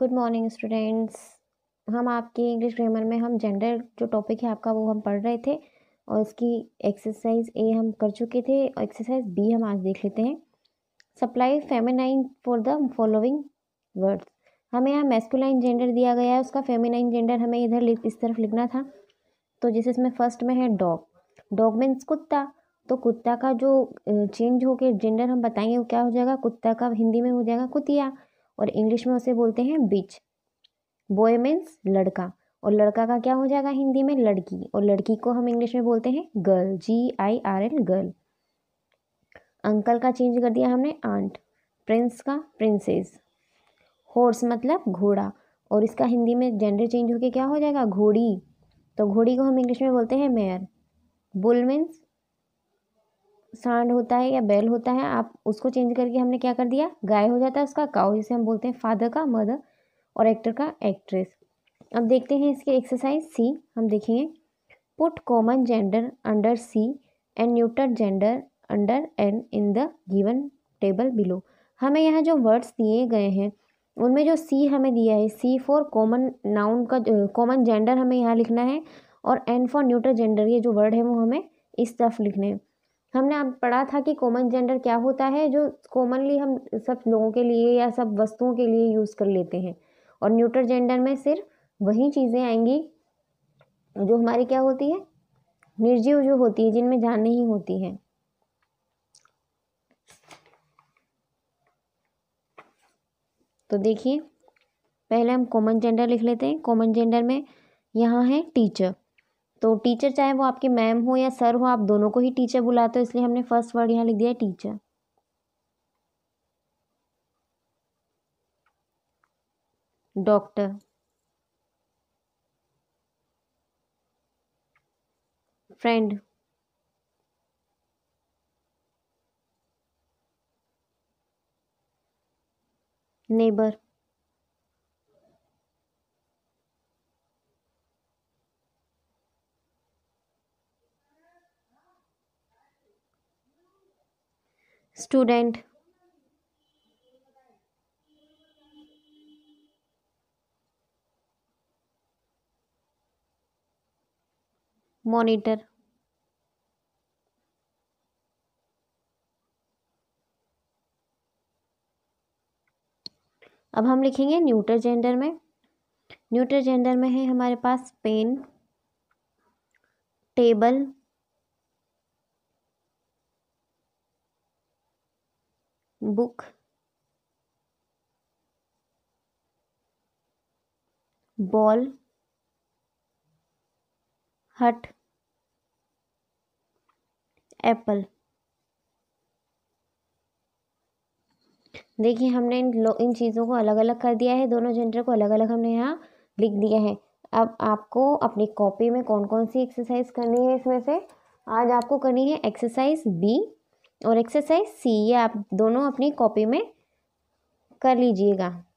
good morning students हम आपकी English grammar में हम जेंडर जो टॉपिक है आपका वो हम पढ़ रहे थे और इसकी एक्सरसाइज ए हम कर चुके थे और एक्सरसाइज बी हम आज देख लेते हैं supply feminine for the following words हमें यहाँ मेस्कुलाइन जेंडर दिया गया है उसका फेमिनाइन जेंडर हमें इधर इस तरफ लिखना था तो जैसे इसमें फर्स्ट में है डॉग डॉग मीन्स कुत्ता तो कुत्ता का जो चेंज होकर जेंडर हम बताएंगे वो क्या हो जाएगा कुत्ता का हिंदी में हो जाएगा कुतिया और इंग्लिश में उसे बोलते हैं बिच बॉय मीन्स लड़का और लड़का का क्या हो जाएगा हिंदी में लड़की और लड़की को हम इंग्लिश में बोलते हैं girl G I R L girl uncle का चेंज कर दिया हमने आंट प्रिंस का प्रिंसेस हॉर्स मतलब घोड़ा और इसका हिंदी में जेंडर चेंज होके क्या हो जाएगा घोड़ी तो घोड़ी को हम इंग्लिश में बोलते हैं मेयर बुल मीन्स सांड होता है या बैल होता है आप उसको चेंज करके हमने क्या कर दिया गाय हो जाता है उसका काउ जिसे हम बोलते हैं फादर का मदर और एक्टर का एक्ट्रेस अब देखते हैं इसके एक्सरसाइज सी हम देखेंगे put common gender under C and neuter gender under N in the given table below हमें यहाँ जो वर्ड्स दिए गए हैं उनमें जो सी हमें दिया है सी फॉर कॉमन नाउन का कॉमन जेंडर हमें यहाँ लिखना है और एन फॉर न्यूटर जेंडर ये जो वर्ड है वो हमें इस तरफ लिखने हैं हमने आप पढ़ा था कि कॉमन जेंडर क्या होता है जो कॉमनली हम सब लोगों के लिए या सब वस्तुओं के लिए यूज़ कर लेते हैं और न्यूट्रल जेंडर में सिर्फ वही चीज़ें आएंगी जो हमारी क्या होती है निर्जीव जो होती है जिनमें जान नहीं होती है तो देखिए पहले हम कॉमन जेंडर लिख लेते हैं कॉमन जेंडर में यहाँ है टीचर तो टीचर चाहे वो आपके मैम हो या सर हो आप दोनों को ही टीचर बुलाते हो इसलिए हमने फर्स्ट वर्ड यहाँ लिख दिया है teacher doctor friend neighbour student monitor अब हम लिखेंगे न्यूटर जेंडर में न्यूटर जेंडर में है हमारे पास pen table book ball hut apple देखिए हमने इन इन चीज़ों को अलग अलग कर दिया है दोनों जेंडर को अलग अलग हमने यहाँ लिख दिया है अब आपको अपनी कॉपी में कौन कौन सी एक्सरसाइज करनी है इसमें से आज आपको करनी है एक्सरसाइज बी और एक्सरसाइज सी ये आप दोनों अपनी कॉपी में कर लीजिएगा